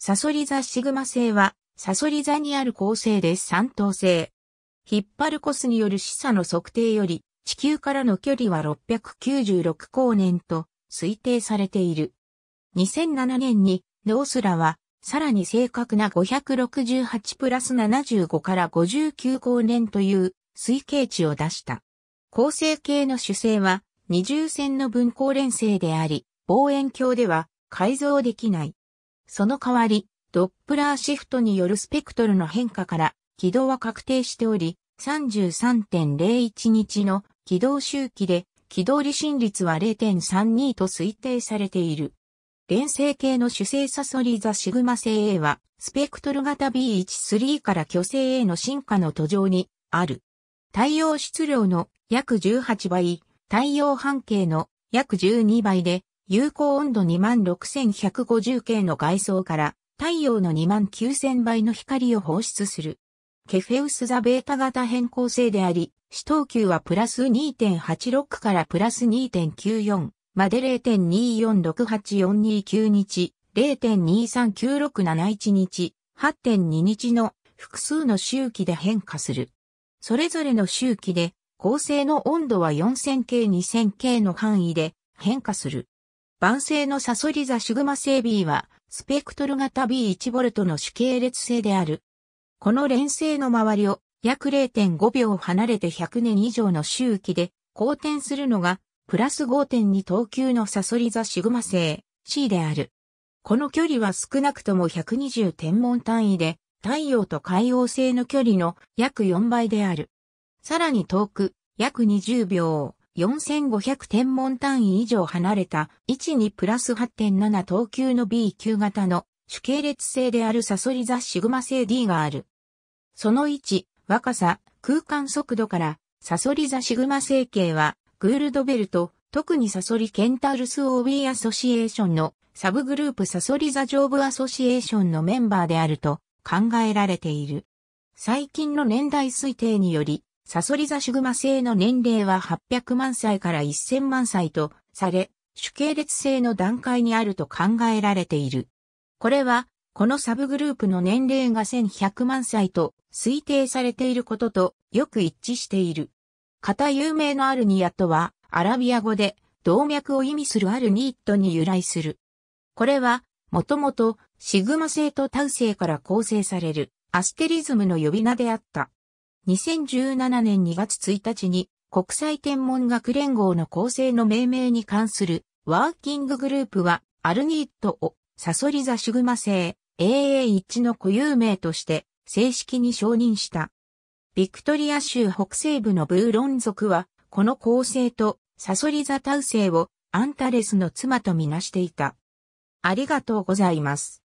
サソリ座シグマ星は、サソリ座にある恒星で三等星。ヒッパルコスによる示唆の測定より、地球からの距離は696光年と推定されている。2007年に、ノースラは、さらに正確な568プラス75から59光年という推計値を出した。恒星系の主星は二重線の分光連星であり、望遠鏡では改造できない。その代わり、ドップラーシフトによるスペクトルの変化から軌道は確定しており、33.01日の軌道周期で軌道離心率は0.32と推定されている。連星系の主星サソリザシグマ星 A は、スペクトル型 B13 から巨星 A の進化の途上にある。太陽質量の約18倍、太陽半径の約12倍で、有効温度26150系の外装から太陽の29000倍の光を放出する。ケフェウスザベータ型変更性であり、死等級はプラス2.86からプラス2.94まで0.246842日、0.239671日、8.2日の複数の周期で変化する。それぞれの周期で、構成の温度は4000系2000系の範囲で変化する。晩星のサソリ座シグマ星 B は、スペクトル型 B1V の主系列星である。この連星の周りを約0.5秒離れて100年以上の周期で公転するのが、プラス5.2等級のサソリ座シグマ星 C である。この距離は少なくとも120天文単位で、太陽と海王星の距離の約4倍である。さらに遠く、約20秒、4500天文単位以上離れた12プラス8.7等級の B 級型の主系列性であるサソリ座シグマ星 D がある。その1、若さ、空間速度から、サソリ座シグマ星系は、グールドベルト、特にサソリケンタルス・オービー・アソシエーションのサブグループサソリ座上部アソシエーションのメンバーであると考えられている。最近の年代推定により、サソリ座シグマ星の年齢は800万歳から1000万歳とされ、主系列性の段階にあると考えられている。これは、このサブグループの年齢が1100万歳と推定されていることとよく一致している。型有名のアルニアとは、アラビア語で動脈を意味するアルニットに由来する。これは、もともとシグマ星とタウ星から構成されるアステリズムの呼び名であった。2017年2月1日に国際天文学連合の構成の命名に関するワーキンググループはアルニットをサソリ座シグマ星 AA1 の固有名として正式に承認した。ビクトリア州北西部のブーロン族はこの構成とサソリ座タウ星をアンタレスの妻とみなしていた。ありがとうございます。